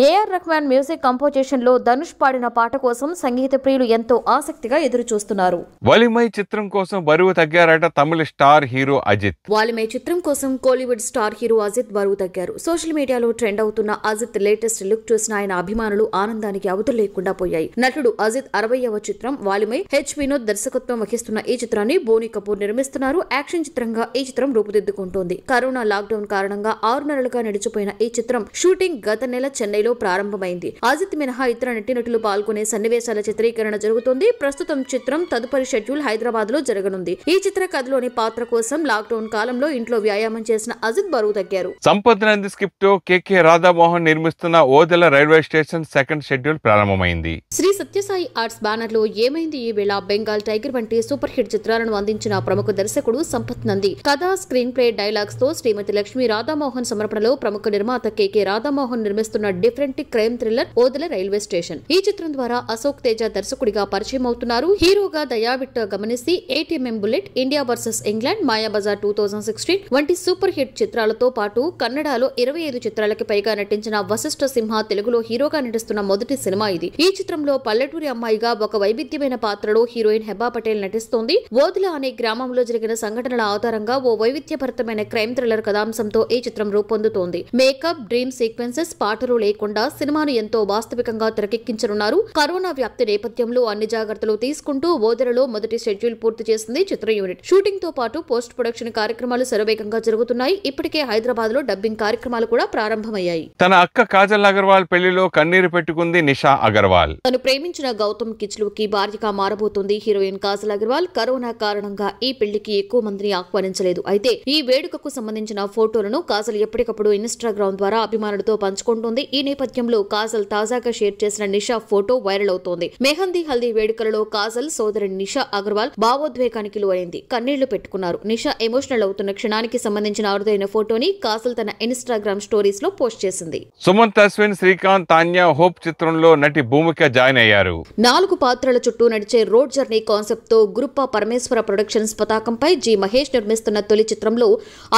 ఏఆర్ రహ్మాన్ మ్యూజిక్ కంపోజిషన్ లో ధనుష్ పాడిన పాట కోసం సంగీత ప్రియులు ఎంతో ఆసక్తిగా ఎదురు చూస్తున్నారు వాలిమై చిత్రం కోసం బరువు తగ్గారట తమిళ స్టార్ హీరో అజిత్ వాలిమై చిత్రం కోసం కోలీవుడ్ స్టార్ హీరో అజిత్ బరువు తగ్గారు సోషల్ మీడియాలో ట్రెండ్ అవుతున్న అజిత్ లేట్ లేటెస్ట్ లుక్ చూసిన ఆయన అభిమానులు ఆనందానికి అవతలు లేకుండా పోయాయి నటుడు అజిత్ అరవయవ చిత్రం వాలిమై హెచ్ వినోద్ దర్శకత్వం వహిస్తున్న ఈ చిత్రాన్ని బోని కపూర్ నిర్మిస్తున్నారు యాక్షన్ చిత్రంగా ఈ చిత్రం రూపుదిద్దుకుంటోంది కరోనా లాక్డౌన్ కారణంగా ఆరు నెలలుగా నడిచిపోయిన ఈ చిత్రం షూటింగ్ గత నెల చెన్నైలో ప్రారంభమైంది అజిత్ మినహా ఇతర నటి నటులు పాల్గొనే సన్నివేశాల చిత్రీకరణ జరుగుతోంది ప్రస్తుతం చిత్రం తదుపరి షెడ్యూల్ హైదరాబాద్ లో జరగనుంది ఈ చిత్ర కథలోని పాత్ర కోసం లాక్డౌన్ కాలంలో ఇంట్లో వ్యాయామం చేసిన అజిత్ బరువు తగ్గారు సంపత్ నంది స్క్రిప్ట్ కేకే రాధామోహన్ నిర్మిస్తున్న నిర్వహిస్తున్న Odela railway station second schedule ప్రారంభమైంది శ్రీ సత్యసాయి ఆర్ట్స్ బ్యానర్ లో ఏమైంది ఈ వేళ బెంగాల్ టైగర్ వంటి సూపర్ హిట్ చిత్రాలను అందించిన ప్రముఖ దర్శకుడు సంపత్ నంది కథ స్క్రీన్ ప్లే డైలాగ్స్ తో శ్రీమతి లక్ష్మి రాధామోహన్ సమర్పణలో ప్రముఖ నిర్మాత కేకే రాధామోహన్ నిర్మిస్తున్న different crime thriller Odela railway station ఈ చిత్రం ద్వారా అశోక్ తేజ దర్శకుడిగా పరిచయం అవుతున్నారు హీరోగా Dayavittu Gamanisi ATMM bullet India versus England Mayabazar two thousand sixteen వంటి సూపర్ హిట్ చిత్రాలతో పాటు కన్నడలో ఇరవై ఐదు చిత్రాలకి పైగా నటించిన వశిష్ఠ మెగాస్టార్ సింహ తెలుగులో హీరోగా నటిస్తున్న మొదటి సినిమా ఇది ఈ చిత్రంలో పల్లెటూరి అమ్మాయిగా ఒక వైవిధ్యమైన పాత్రలో హీరోయిన్ హెబ్బా పటేల్ నటిస్తోంది ఓదుల అనే గ్రామంలో జరిగిన సంఘటనల ఆధారంగా ఓ వైవిధ్యభరితమైన క్రైమ్ థ్రిల్లర్ కథాంశంతో ఈ చిత్రం రూపొందుతోంది మేకప్ డ్రీమ్ సీక్వెన్సెస్ పాటలు లేకుండా సినిమాను ఎంతో వాస్తవికంగా తెరకెక్కించనున్నారు కరోనా వ్యాప్తి నేపథ్యంలో అన్ని జాగ్రత్తలు తీసుకుంటూ ఓదెరలో మొదటి షెడ్యూల్ పూర్తి చేసింది చిత్ర యూనిట్ షూటింగ్ తో పాటు పోస్ట్ ప్రొడక్షన్ కార్యక్రమాలు శరవేగంగా జరుగుతున్నాయి ఇప్పటికే హైదరాబాద్ లో డబ్బింగ్ కార్యక్రమాలు కూడా ప్రారంభమయ్యాయి తన అక్క కాజల్ అగర్వాల్ పెళ్లిలో కన్నీరు పెట్టుకుంది నిషా అగర్వాల్ తను ప్రేమించిన గౌతమ్ కిచ్లు కి భార్యగా మారబోతుంది హీరోయిన్ కాజల్ అగర్వాల్ కరోనా కారణంగా ఈ పెళ్లికి ఎక్కువ మందిని ఆహ్వానించలేదు అయితే ఈ వేడుకకు సంబంధించిన ఫోటోలను కాజల్ ఎప్పటికప్పుడు ఇన్స్టాగ్రామ్ ద్వారా అభిమానులతో పంచుకుంటుంది ఈ నేపథ్యంలో కాజల్ తాజాగా షేర్ చేసిన నిషా ఫోటో వైరల్ అవుతోంది మెహందీ హల్దీ వేడుకలలో కాజల్ సోదరి నిషా అగర్వాల్ భావోద్వేగానికి లోనైంది కన్నీళ్లు పెట్టుకున్నారు నిషా ఎమోషనల్ అవుతున్న క్షణానికి సంబంధించిన అరుదైన ఫోటోని కాజల్ తన ఇన్స్టాగ్రామ్ స్టోరీస్ లో పోస్ట్ చేసింది సుమంత్ అశ్విన్ శ్రీకాంత్ తాన్యా హోప్ చిత్రంలో నటి భూమిక జాయిన్ అయ్యారు నాలుగు పాత్రల చుట్టూ నడిచే రోడ్ జర్నీ కాన్సెప్ట్ తో గురుప్ప పరమేశ్వర ప్రొడక్షన్స్ పతాకంపై జి మహేష్ నిర్మిస్తున్న తొలి చిత్రంలో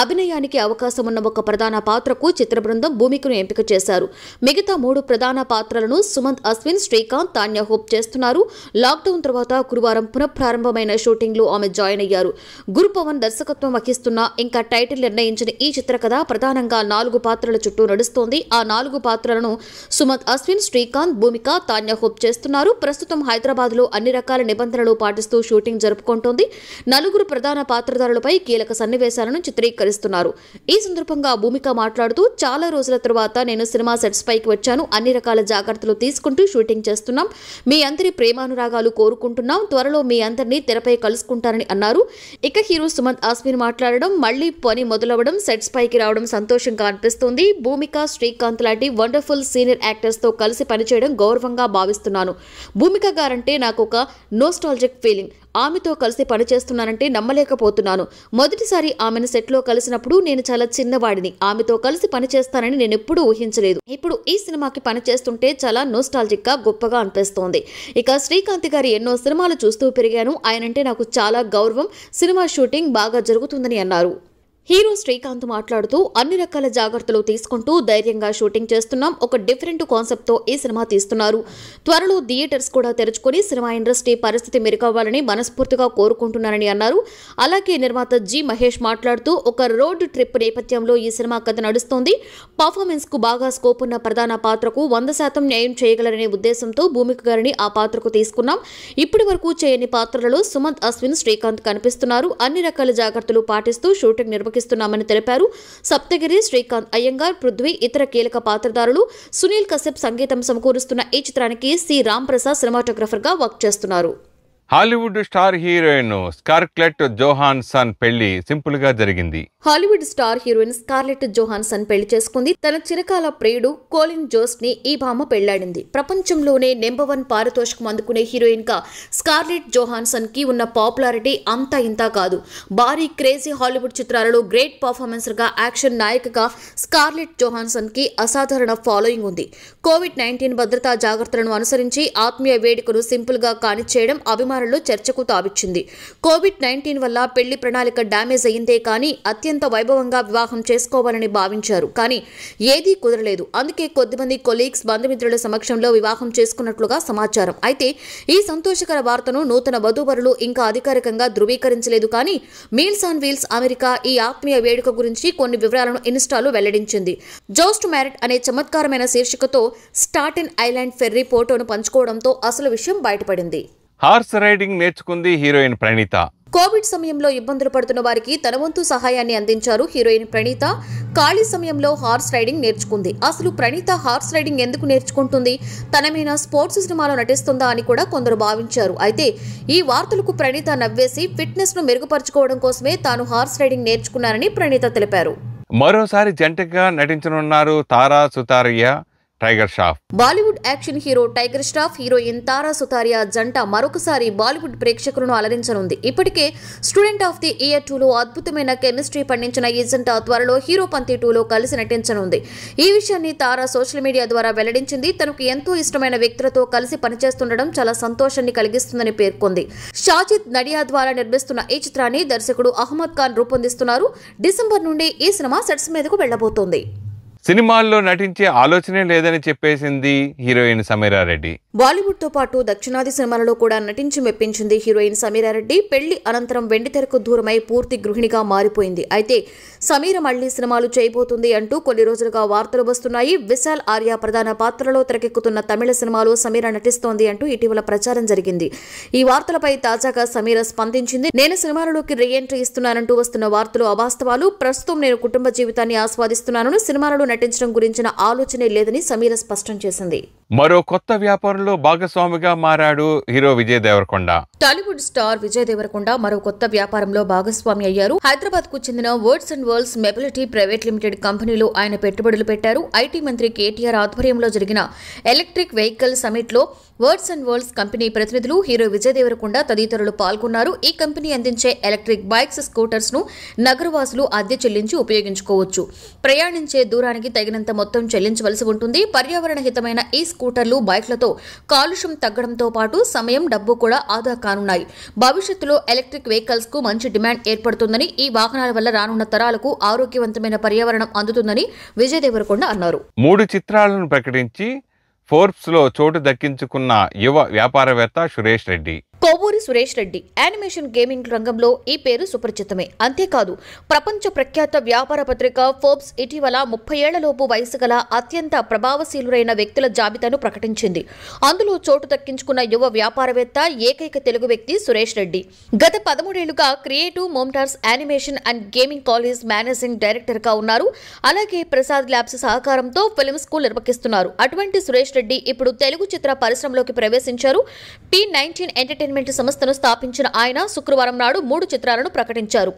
అభినయానికి అవకాశం ఉన్న ఒక ప్రధాన పాత్రకు చిత్ర బృందం భూమికను ఎంపిక చేశారు మిగతా మూడు ప్రధాన పాత్రలను సుమంత్ అశ్విన్ శ్రీకాంత్ తాన్యా హోప్ చేస్తున్నారు లాక్డౌన్ తర్వాత గురువారం పునఃప్రారంభమైన షూటింగ్ లో ఆమె జాయిన్ అయ్యారు గురు పవన్ దర్శకత్వం వహిస్తున్న ఇంకా టైటిల్ నిర్ణయించిన ఈ చిత్రకథ ప్రధానంగా నాలుగు పాత్రల చుట్టూ నడుస్తోంది ఆ నాలుగు పాత్రలను సుమత్ అశ్విన్ శ్రీకాంత్ భూమిక తాన్య హోప్ చేస్తున్నారు ప్రస్తుతం హైదరాబాద్ లో అన్ని రకాల నిబంధనలు పాటిస్తూ షూటింగ్ జరుపుకుంటోంది నలుగురు ప్రధాన పాత్రధారులపై కీలక సన్నివేశాలను చిత్రీకరిస్తున్నారు ఈ సందర్భంగా భూమిక మాట్లాడుతూ చాలా రోజుల తర్వాత నేను సినిమా సెట్స్ పైకి వచ్చాను అన్ని రకాల జాగ్రత్తలు తీసుకుంటూ షూటింగ్ చేస్తున్నాం మీ అందరి ప్రేమానురాగాలు కోరుకుంటున్నాం త్వరలో మీ అందరినీ తెరపై కలుసుకుంటారని అన్నారు ఇక హీరో సుమంత్ ఆస్మిన్ మాట్లాడడం మళ్లీ పని మొదలవడం సెట్స్ పైకి రావడం సంతోషంగా అనిపిస్తుంది భూమిక శ్రీకాంత్ లాంటి వండర్ఫుల్ సీనియర్ యాక్టర్స్తో కలిసి పనిచేయడం గౌరవంగా భావిస్తున్నాను భూమిక గారంటే నాకు ఒక నోస్టాలజిక్ ఫీలింగ్ ఆమెతో కలిసి పనిచేస్తున్నానంటే నమ్మలేకపోతున్నాను మొదటిసారి ఆమెను సెట్లో కలిసినప్పుడు నేను చాలా చిన్నవాడిని ఆమెతో కలిసి పనిచేస్తానని నేను ఎప్పుడూ ఊహించలేదు ఇప్పుడు ఈ సినిమాకి పనిచేస్తుంటే చాలా నోస్టాలజిక్ గా గొప్పగా అనిపిస్తోంది ఇక శ్రీకాంత్ గారి ఎన్నో సినిమాలు చూస్తూ పెరిగాను ఆయనంటే నాకు చాలా గౌరవం సినిమా షూటింగ్ బాగా జరుగుతుందని అన్నారు హీరో శ్రీకాంత్ మాట్లాడుతూ అన్ని రకాల జాగ్రత్తలు తీసుకుంటూ ధైర్యంగా షూటింగ్ చేస్తున్నాం ఒక డిఫరెంట్ కాన్సెప్ట్ తో ఈ సినిమా తీస్తున్నారు త్వరలో థియేటర్స్ కూడా తెరుచుకొని సినిమా ఇండస్ట్రీ పరిస్థితి మెరుగవ్వాలని మనస్ఫూర్తిగా కోరుకుంటున్నానని అన్నారు అలాగే నిర్మాత జి మహేష్ మాట్లాడుతూ ఒక రోడ్ ట్రిప్ నేపథ్యంలో ఈ సినిమా కథ నడుస్తోంది పర్ఫార్మెన్స్కు బాగా స్కోప్ ఉన్న ప్రధాన పాత్రకు వంద శాతం న్యాయం చేయగలరనే ఉద్దేశంతో భూమిక గారిని ఆ పాత్రకు తీసుకున్నాం ఇప్పటి వరకు చేయని పాత్రలలో సుమంత్ అశ్విన్ శ్రీకాంత్ కనిపిస్తున్నారు అన్ని రకాల జాగ్రత్తలు పాటిస్తూ షూటింగ్ నిర్వహించారు ముగిస్తున్నామని తెలిపారు సప్తగిరి శ్రీకాంత్ అయ్యంగార్ పృథ్వీ ఇతర కీలక పాత్రధారులు సునీల్ కశ్యప్ సంగీతం సమకూరుస్తున్న ఈ చిత్రానికి సి రామ్ ప్రసాద్ సినిమాటోగ్రఫర్గా వర్క్ చేస్తున్నారు Hollywood star heroine Scarlett Johansson పెళ్లి సింపుల్ గా జరిగింది Hollywood star heroine Scarlett Johansson పెళ్లి చేసుకుంది తన చిరకాల ప్రియుడు కోలిన్ జోస్ ని ఈ భామ పెళ్లాడింది ప్రపంచంలోనే నెంబర్ వన్ పారితోషికం అందుకునే హీరోయిన్ గా స్కార్లెట్ జోహాన్సన్ కి ఉన్న పాపులారిటీ అంతా ఇంత కాదు భారీ క్రేజీ హాలీవుడ్ చిత్రాలలో గ్రేట్ పర్ఫార్మెన్స్ గా యాక్షన్ నాయకగా స్కార్లెట్ జోహాన్సన్ కి అసాధారణ ఫాలోయింగ్ ఉంది కోవిడ్ నైన్టీన్ భద్రతా జాగ్రత్తలను అనుసరించి ఆత్మీయ వేడుకను సింపుల్ గా కానిచ్చేయడం అభిమాన వ్యవహారంలో చర్చకు తావిచ్చింది కోవిడ్ నైన్టీన్ వల్ల పెళ్లి ప్రణాళిక డ్యామేజ్ అయిందే కానీ అత్యంత వైభవంగా వివాహం చేసుకోవాలని భావించారు కానీ ఏదీ కుదరలేదు అందుకే కొద్దిమంది కొలీగ్స్ బంధుమిత్రుల సమక్షంలో వివాహం చేసుకున్నట్లుగా సమాచారం అయితే ఈ సంతోషకర వార్తను నూతన వధూవరులు ఇంకా అధికారికంగా ధృవీకరించలేదు కానీ మీల్స్ ఆన్ వీల్స్ అమెరికా ఈ ఆత్మీయ వేడుక గురించి కొన్ని వివరాలను ఇన్స్టాలో వెల్లడించింది జోస్ట్ మ్యారెట్ అనే చమత్కారమైన శీర్షికతో స్టాటిన్ ఐలాండ్ ఫెర్రీ ఫోటోను పంచుకోవడంతో అసలు విషయం బయటపడింది హార్స్ రైడింగ్ నేర్చుకుంది హీరోయిన్ ప్రణీత కోవిడ్ సమయంలో ఇబ్బందులు పడుతున్న వారికి తన వంతు సహాయాన్ని అందించారు హీరోయిన్ ప్రణీత ఖాళీ సమయంలో హార్స్ రైడింగ్ నేర్చుకుంది అసలు ప్రణీత హార్స్ రైడింగ్ ఎందుకు నేర్చుకుంటుంది తనమైనా స్పోర్ట్స్ సినిమాలో నటిస్తుందా అని కూడా కొందరు భావించారు అయితే ఈ వార్తలకు ప్రణీత నవ్వేసి ఫిట్నెస్ ను మెరుగుపరచుకోవడం కోసమే తాను హార్స్ రైడింగ్ నేర్చుకున్నానని ప్రణీత తెలిపారు మరోసారి జంటగా నటించనున్నారు Tara Sutaria Tiger Shroff Bollywood action hero Tiger Shroff heroine Tara Sutaria జంట మరొకసారి బాలీవుడ్ ప్రేక్షకులను అలరించనుంది ఇప్పటికే స్టూడెంట్ ఆఫ్ ది ఇయర్ టూలో అద్భుతమైన కెమిస్ట్రీ పండించిన ఈ జంట త్వరలో హీరో పంతి టూలో కలిసి నటించనుంది ఈ విషయాన్ని తారా సోషల్ మీడియా ద్వారా వెల్లడించింది తనకు ఎంతో ఇష్టమైన వ్యక్తులతో కలిసి పనిచేస్తుండడం చాలా సంతోషాన్ని కలిగిస్తుందని పేర్కొంది షాజిద్ నడియా ద్వారా నిర్మిస్తున్న ఈ చిత్రాన్ని దర్శకుడు అహ్మద్ ఖాన్ రూపొందిస్తున్నారు డిసెంబర్ నుండి ఈ సినిమా సెట్స్ మీదకు వెళ్లబోతోంది సినిమాల్లో నటించే ఆలోచనే లేదని చెప్పేసింది హీరోయిన్ సమీరారెడ్డి బాలీవుడ్ తో పాటు దక్షిణాది సినిమాలలో కూడా నటించి మెప్పించింది హీరోయిన్ సమీరారెడ్డి పెళ్లి అనంతరం వెండితెరకు దూరమై పూర్తి గృహిణిగా మారిపోయింది అయితే సమీర మళ్లీ సినిమాలు చేయబోతుంది అంటూ కొన్ని రోజులుగా వార్తలు వస్తున్నాయి విశాల్ ఆర్య ప్రధాన పాత్రలో తెరకెక్కుతున్న తమిళ సినిమాలో సమీర నటిస్తోంది అంటూ ఇటీవల ప్రచారం జరిగింది ఈ వార్తలపై తాజాగా సమీర స్పందించింది నేను సినిమాలలోకి రీఎంట్రీ ఇస్తున్నానంటూ వస్తున్న వార్తలు అవాస్తవాలు ప్రస్తుతం నేను కుటుంబ జీవితాన్ని ఆస్వాదిస్తున్నాను సినిమాలలో నటించడం గురించిన ఆలోచనే లేదని సమీర స్పష్టం చేసింది మరో కొత్త వ్యాపారంలో భాగస్వామిగా మారాడు hero Vijay Deverakonda Tollywood star Vijay Deverakonda మరో కొత్త వ్యాపారంలో భాగస్వామి అయ్యారు హైదరాబాద్ కు చెందిన words and worlds mobility private limited కంపెనీలో ఆయన పెట్టుబడులు పెట్టారు ఐటీ మంత్రి కేటీఆర్ ఆధ్వర్యంలో జరిగిన ఎలక్ట్రిక్ వెహికల్ సమిట్ లో వర్డ్స్ అండ్ వరల్డ్స్ కంపెనీ ప్రతినిధులు హీరో విజయ్ దేవరకొండ తదితరులు పాల్గొన్నారు ఈ కంపెనీ అందించే ఎలక్ట్రిక్ బైక్స్ స్కూటర్స్ ను నగరవాసులు అద్దె చెల్లించి ఉపయోగించుకోవచ్చు ప్రయాణించే దూరానికి వాహనానికి తగినంత మొత్తం చెల్లించవలసి ఉంటుంది పర్యావరణ హితమైన ఈ స్కూటర్లు బైక్లతో కాలుష్యం తగ్గడంతో పాటు సమయం డబ్బు కూడా ఆదా కానున్నాయి భవిష్యత్తులో ఎలక్ట్రిక్ వెహికల్స్ కు మంచి డిమాండ్ ఏర్పడుతుందని ఈ వాహనాల వల్ల రానున్న తరాలకు ఆరోగ్యవంతమైన పర్యావరణం అందుతుందని విజయ దేవరకొండ అన్నారు మూడు చిత్రాలను ప్రకటించి ఫోర్బ్స్లో చోటు దక్కించుకున్న యువ వ్యాపారవేత్త సురేష్ రెడ్డి కొవ్వూరి సురేష్ రెడ్డి యానిమేషన్ గేమింగ్ రంగంలో ఈ పేరు సుపరిచితమే అంతేకాదు ప్రపంచ ప్రఖ్యాత వ్యాపార పత్రిక ఫోర్బ్స్ ఇటీవల ముప్పై ఏళ్లలోపు వయసు గల అత్యంత ప్రభావశీలురైన వ్యక్తుల జాబితాను ప్రకటించింది అందులో చోటు దక్కించుకున్న యువ వ్యాపారవేత్త ఏకైక తెలుగు వ్యక్తి సురేష్ రెడ్డి గత పదమూడేళ్లుగా creative mentors animation and gaming college managing డైరెక్టర్గా ఉన్నారు అలాగే ప్రసాద్ ల్యాబ్స్ సహకారంతో ఫిల్మ్ స్కూల్ నిర్వహిస్తున్నారు అటువంటి సురేష్ రెడ్డి ఇప్పుడు తెలుగు చిత్ర పరిశ్రమలోకి ప్రవేశించారు పి నైన్టీన్ ఎంటర్టైన్ ఎంటర్టైన్మెంట్ సంస్థను స్థాపించిన ఆయన శుక్రవారం నాడు మూడు చిత్రాలను ప్రకటించారు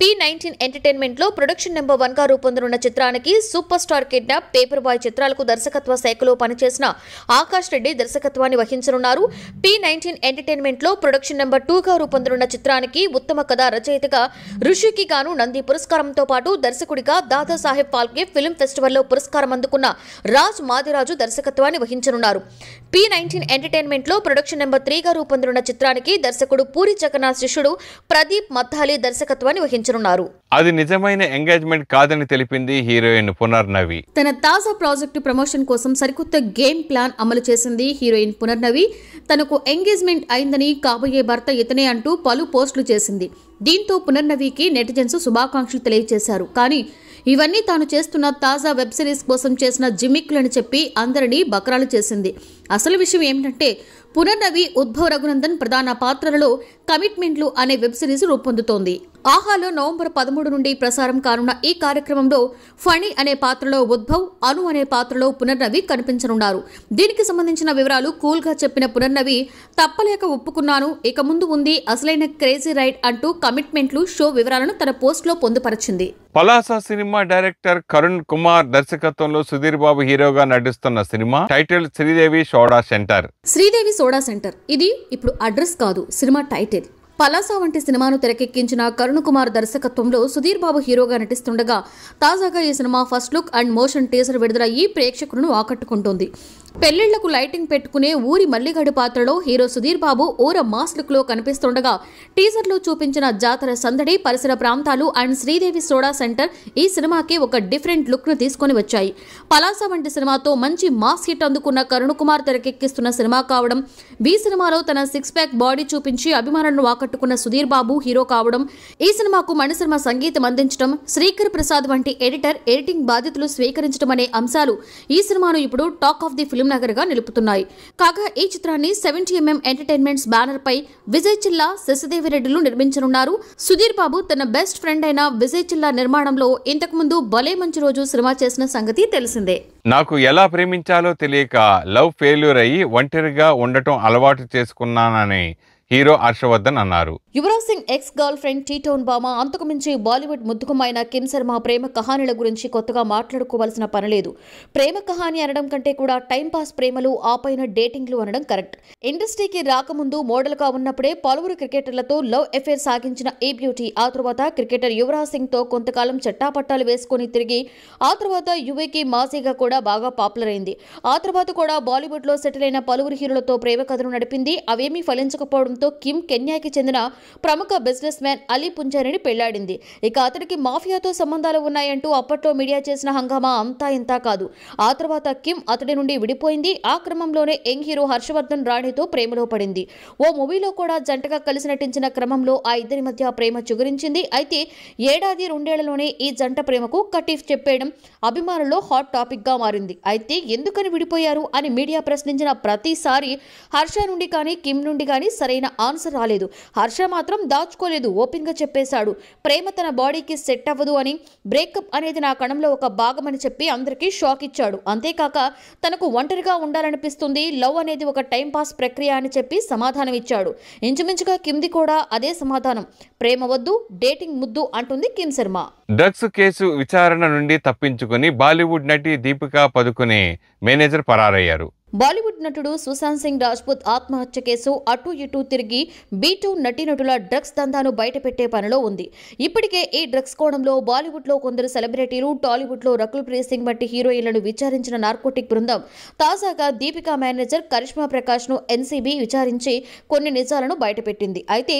పి నైన్టీన్ ఎంటర్టైన్మెంట్లో ప్రొడక్షన్ నెంబర్ వన్గా రూపొందనున్న చిత్రానికి super star kidnap paper boy చిత్రాలకు దర్శకత్వ శాఖలో పనిచేసిన ఆకాష్ రెడ్డి దర్శకత్వాన్ని వహించనున్నారు పి నైన్టీన్ ఎంటర్టైన్మెంట్లో ప్రొడక్షన్ నెంబర్ టూగా రూపొందనున్న చిత్రానికి ఉత్తమ కథ రచయితగా ఋషికి గాను నంది పురస్కారంతో పాటు దర్శకుడిగా దాదాసాహెబ్ ఫాల్కే ఫిల్మ్ ఫెస్టివల్లో పురస్కారం అందుకున్న రాజ్ మాదిరాజు దర్శకత్వాన్ని వహించనున్నారు పి నైన్టీన్ ఎంటర్టైన్మెంట్లో ప్రొడక్షన్ నెంబర్ త్రీగా రూపొందనున్న చిత్రానికి దర్శకుడు పూరి చకనా శిష్యుడు ప్రదీప్ మత్తాలి దర్శకత్వాన్ని వహించనున్నారు అది నిజమైన ఎంగేజ్మెంట్ కాదని తెలిపింది హీరోయిన్ పునర్నవి తన తాజా ప్రాజెక్టు ప్రమోషన్ కోసం సరికొత్త గేమ్ ప్లాన్ అమలు చేసింది హీరోయిన్ పునర్నవి తనకు ఎంగేజ్మెంట్ అయిందని కాబోయే భర్త ఇతనే అంటూ పలు పోస్టులు చేసింది దీంతో పునర్నవికి నెటిజన్స్ శుభాకాంక్షలు తెలియజేశారు కానీ ఇవన్నీ తాను చేస్తున్న తాజా వెబ్ సిరీస్ కోసం చేసిన జిమిక్లని చెప్పి అందరినీ బకరాలు చేసింది అసలు విషయం ఏమిటంటే పునర్నవి ఉద్భవ్ రఘునందన్ ప్రధాన పాత్రలలో కమిట్మెంట్లు అనే వెబ్ సిరీస్ రూపొందుతోంది ఆహాలో నవంబర్ పదమూడు నుండి ప్రసారం కానున్న ఈ కార్యక్రమంలో ఫణి అనే పాత్రలో ఉద్భవ్ అను అనే పాత్రలో పునర్నవి కనిపించనున్నారు దీనికి సంబంధించిన వివరాలు కూల్గా చెప్పిన పునర్నవి తప్పలేక ఒప్పుకున్నాను ఇక ముందు ఉంది అసలైన క్రేజీ రైడ్ అంటూ కమిట్మెంట్లు షో వివరాలను తన పోస్ట్లో పొందుపరిచింది పలాస సినిమా డైరెక్టర్ కరుణ్ కుమార్ దర్శకత్వంలో సుధీర్ బాబు హీరోగా నటిస్తున్న cinema title Sridevi soda centre Sridevi soda centre ఇది ఇప్పుడు అడ్రస్ కాదు సినిమా టైటిల్ పలాస వంటి సినిమాను తెరకెక్కించిన కరుణ్ కుమార్ దర్శకత్వంలో సుధీర్ బాబు హీరోగా నటిస్తుండగా తాజాగా ఈ cinema first look and motion teaser విడుదలయ్యి ప్రేక్షకులను ఆకట్టుకుంటోంది పెళ్లిళ్లకు లైటింగ్ పెట్టుకునే ఊరి మల్లిగడు పాత్రలో హీరో సుధీర్ బాబు ఓర మాస్ లుక్ లో కనిపిస్తుండగా టీజర్ లో చూపించిన జాతర సందడి పరిసర ప్రాంతాలు అండ్ శ్రీదేవి సోడా సెంటర్ ఈ సినిమాకి ఒక డిఫరెంట్ లుక్ ను తీసుకుని వచ్చాయి పలాస వంటి సినిమాతో మంచి మాస్ హిట్ అందుకున్న కరుణ్ కుమార్ తెరకెక్కిస్తున్న సినిమా కావడం బి సినిమాలో తన సిక్స్ ప్యాక్ బాడీ చూపించి అభిమానులను ఆకట్టుకున్న సుధీర్ బాబు హీరో కావడం ఈ సినిమాకు మణిశర్మ సంగీతం అందించడం శ్రీకర్ ప్రసాద్ వంటి ఎడిటర్ ఎడిటింగ్ బాధ్యతలు స్వీకరించడం అనే అంశాలు ఈ సినిమాను ఇప్పుడు టాక్ ఆఫ్ ది ఫిల్మ్ గా నిలుపుతున్నాయి కాగా ఈ చిత్రాన్ని సెవెంటీ ఎంఎం ఎంటర్టైన్మెంట్స్ బ్యానర్ పై విజయ్ చిల్లా శశిదేవి రెడ్డిలు నిర్మించనున్నారు సుధీర్ బాబు తన బెస్ట్ ఫ్రెండ్ అయిన విజయ్ చిల్లా నిర్మాణంలో ఇంతకుముందు భలే మంచి రోజు సినిమా చేసిన సంగతి తెలిసిందే నాకు ఎలా ప్రేమించాలో తెలియక లవ్ ఫెయిల్యూర్ అయ్యి ఒంటరిగా ఉండటం అలవాటు చేసుకున్నానని హీరో హర్షవర్ధన్ అన్నారు యువరాజ్ సింగ్ ఎక్స్ గర్ల్ ఫ్రెండ్ టీటోన్ బామ అంతకుమించి బాలీవుడ్ ముద్దుకుమైన కిమ్ శర్మ ప్రేమ కహానీల గురించి కొత్తగా మాట్లాడుకోవాల్సిన పనిలేదు ప్రేమ కహాని అనడం కంటే కూడా టైంపాస్ ప్రేమలు ఆపైన డేటింగ్లు అనడం కరెక్ట్ ఇండస్ట్రీకి రాకముందు మోడల్గా ఉన్నప్పుడే పలువురు క్రికెటర్లతో లవ్ ఎఫేర్ సాగించిన ఏ బ్యూటీ ఆ తర్వాత క్రికెటర్ యువరాజ్ సింగ్ తో కొంతకాలం చట్టాపట్టాలు వేసుకుని తిరిగి ఆ తర్వాత యువీకి మాసీగా కూడా బాగా పాపులర్ అయింది ఆ తర్వాత కూడా బాలీవుడ్ లో సెటిల్ అయిన పలువురు హీరోలతో ప్రేమ కథను నడిపింది అవేమీ ఫలించకపోవడం కావడంతో కిమ్ కెన్యాకి చెందిన ప్రముఖ బిజినెస్ మ్యాన్ అలీ పుంజారిని పెళ్లాడింది ఇక అతడికి మాఫియాతో సంబంధాలు ఉన్నాయంటూ అప్పట్లో మీడియా చేసిన హంగామా అంతా ఇంతా కాదు ఆ తర్వాత కిమ్ అతడి నుండి విడిపోయింది ఆ క్రమంలోనే యంగ్ హీరో హర్షవర్ధన్ రాణితో ప్రేమలో పడింది ఓ మూవీలో కూడా జంటగా కలిసి నటించిన క్రమంలో ఆ ఇద్దరి మధ్య ప్రేమ చుగురించింది అయితే ఏడాది రెండేళ్లలోనే ఈ జంట ప్రేమకు కటీఫ్ చెప్పేయడం అభిమానుల్లో హాట్ టాపిక్గా మారింది అయితే ఎందుకని విడిపోయారు అని మీడియా ప్రశ్నించిన ప్రతిసారి హర్ష నుండి కానీ కిమ్ నుండి కానీ సరైన ఆన్సర్ రాలేదు హర్ష మాత్రం దాచుకోలేదు ఓపెన్గా చెప్పేశాడు ప్రేమ తన బాడీకి సెట్ అవ్వదు అని బ్రేకప్ అనేది నా కణంలో ఒక భాగమని చెప్పి అందరికీ షాక్ ఇచ్చాడు అంతేకాక తనకు ఒంటరిగా ఉండాలనిపిస్తుంది లవ్ అనేది ఒక టైంపాస్ ప్రక్రియ అని చెప్పి సమాధానం ఇచ్చాడు ఇంచుమించుగా కింది కూడా అదే సమాధానం ప్రేమ వద్దు డేటింగ్ ముద్దు అంటుంది కిమ్ శర్మ డ్రగ్స్ కేసు విచారణ నుండి తప్పించుకుని బాలీవుడ్ నటి దీపికా పదుకునే మేనేజర్ పరారయ్యారు బాలీవుడ్ నటుడు సుశాంత్ సింగ్ రాజ్పుత్ ఆత్మహత్య కేసు అటు ఇటు తిరిగి బీటూ నటీనటుల డ్రగ్స్ దందాను బయటపెట్టే పనిలో ఉంది ఇప్పటికే ఈ డ్రగ్స్ కోణంలో బాలీవుడ్లో కొందరు సెలబ్రిటీలు టాలీవుడ్లో రకుల్ ప్రీత్ సింగ్ వంటి హీరోయిన్లను విచారించిన నార్కోటిక్ బృందం తాజాగా దీపికా మేనేజర్ కరిష్మా ప్రకాష్ను ఎన్సీబీ విచారించి కొన్ని నిజాలను బయటపెట్టింది అయితే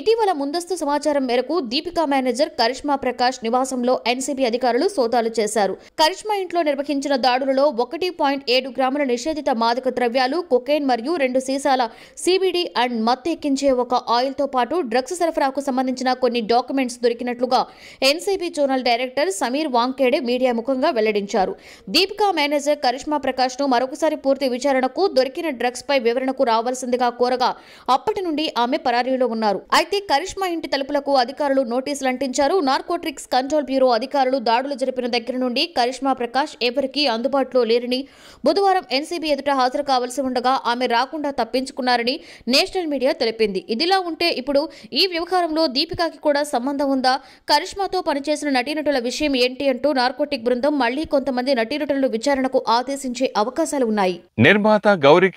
ఇటీవల ముందస్తు సమాచారం మేరకు దీపికా మేనేజర్ కరిష్మా ప్రకాష్ నివాసంలో ఎన్సీబీ అధికారులు సోదాలు చేశారు కరిష్మా ఇంట్లో నిర్వహించిన దాడులలో ఒకటి పాయింట్ ఏడు గ్రాముల నిషేధిత నిషిద్ధ మాదక ద్రవ్యాలు కొకేన్ మరియు రెండు సీసాల సీబీడీ అండ్ మత్తు ఎక్కించే ఒక ఆయిల్తో పాటు డ్రగ్స్ సరఫరాకు సంబంధించిన కొన్ని డాక్యుమెంట్స్ దొరికినట్లుగా NCB zonal director Sameer Wankhede media ముఖంగా వెల్లడించారు దీపికా మేనేజర్ కరిష్మా ప్రకాష్ను మరొకసారి పూర్తి విచారణకు దొరికిన డ్రగ్స్పై వివరణకు రావాల్సిందిగా కోరగా అప్పటి నుండి ఆమె పరారీలో ఉన్నారు అయితే కరిష్మా ఇంటి తలుపులకు అధికారులు నోటీసులు అంటించారు నార్కోట్రిక్స్ కంట్రోల్ బ్యూరో అధికారులు దాడులు జరిపిన దగ్గర నుండి కరిష్మా ప్రకాష్ ఎవరికీ అందుబాటులో లేరని బుధవారం ఎన్సీబీ ఎదుట హాజరు కావాల్సి ఉండగా ఆమె రాకుండా తప్పించుకున్నారని నేషనల్ మీడియా తెలిపింది ఇదిలా ఉంటే ఇప్పుడు ఈ వ్యవహారంలో దీపికాకి కూడా సంబంధం ఉందా కరిష్మాతో పనిచేసిన నటీనటుల విషయం ఏంటి అంటూ నార్కోటిక్ బృందం మళ్లీ కొంతమంది నటీనటులను విచారణకు ఆదేశించే అవకాశాలు ఉన్నాయి నిర్మాత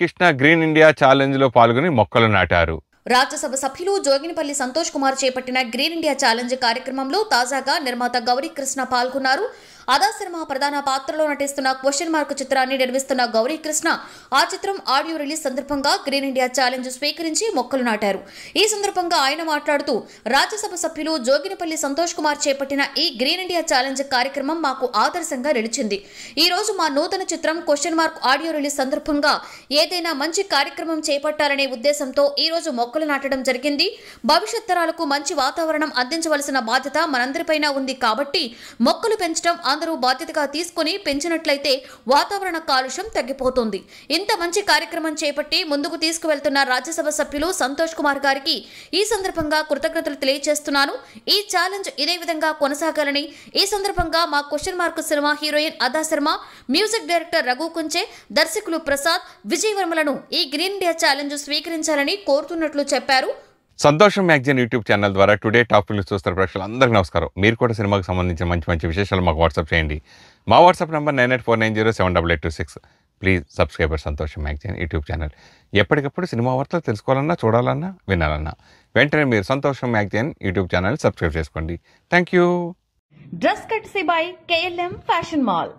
కృష్ణ గ్రీన్ ఇండియా ఛాలెంజ్ లో పాల్గొని మొక్కలు నాటారు రాజ్యసభ సభ్యులు జోగినిపల్లి సంతోష్ కుమార్ చేపట్టిన గ్రీన్ ఇండియా ఛాలెంజ్ కార్యక్రమంలో తాజాగా నిర్మాత గౌరీ కృష్ణ పాల్గొన్నారు అదా సినిమా ప్రధాన పాత్రలో నటిస్తున్న క్వశ్చన్ మార్క్ చిత్రాన్ని నిర్మిస్తున్న గౌరీ కృష్ణ ఆ చిత్రం ఆడియో రిలీజ్ సందర్భంగా గ్రీన్ ఇండియా ఛాలెంజ్ స్వీకరించి మొక్కలు నాటారు ఈ సందర్భంగా ఆయన మాట్లాడుతూ రాజ్యసభ సభ్యులు జోగినిపల్లి సంతోష్ కుమార్ చేపట్టిన ఈ గ్రీన్ ఇండియా ఛాలెంజ్ కార్యక్రమం మాకు ఆదర్శంగా నిలిచింది ఈ రోజు మా నూతన చిత్రం క్వశ్చన్ మార్క్ ఆడియో రిలీజ్ సందర్భంగా ఏదైనా మంచి కార్యక్రమం చేపట్టాలనే ఉద్దేశంతో ఈ రోజు మొక్కలు నాటడం జరిగింది భవిష్యత్ తరాలకు మంచి వాతావరణం అందించవలసిన బాధ్యత మనందరిపైన ఉంది కాబట్టి మొక్కలు పెంచడం అందరూ బాధ్యతగా తీసుకుని పెంచినట్లయితే వాతావరణ కాలుష్యం తగ్గిపోతుంది ఇంత మంచి కార్యక్రమం చేపట్టి ముందుకు తీసుకువెళ్తున్న రాజ్యసభ సభ్యులు సంతోష్ కుమార్ గారికి ఈ సందర్భంగా కృతజ్ఞతలు తెలియజేస్తున్నాను ఈ ఛాలెంజ్ ఇదే విధంగా కొనసాగాలని ఈ సందర్భంగా మా question mark cinema heroine Adah Sharma music director Raghu Kunche దర్శకులు ప్రసాద్ విజయవర్మలను ఈ గ్రీన్ ఇండియా ఛాలెంజ్ స్వీకరించాలని కోరుతున్నట్లు చెప్పారు సంతోషం మ్యాగజైన్ యూట్యూబ్ ఛానల్ ద్వారా టుడే టాప్ న్యూస్ చూస్తున్న ప్రేక్షకులు అందరికీ నమస్కారం మీరు కూడా సినిమాకి సంబంధించిన మంచి మంచి విశేషాలు మాకు వాట్సాప్ చేయండి మా WhatsApp number nine eight four nine zero seven double eight two six please subscriber Santosham magazine YouTube channel ఎప్పటికప్పుడు సినిమా వార్తలు తెలుసుకోవాలన్నా చూడాలన్నా వినాలన్నా వెంటనే మీరు Santosham magazine YouTube channel subscribe చేసుకోండి థ్యాంక్ యూ డ్రెస్ సి బై కేఎల్ఎం ఫ్యాషన్ మాల్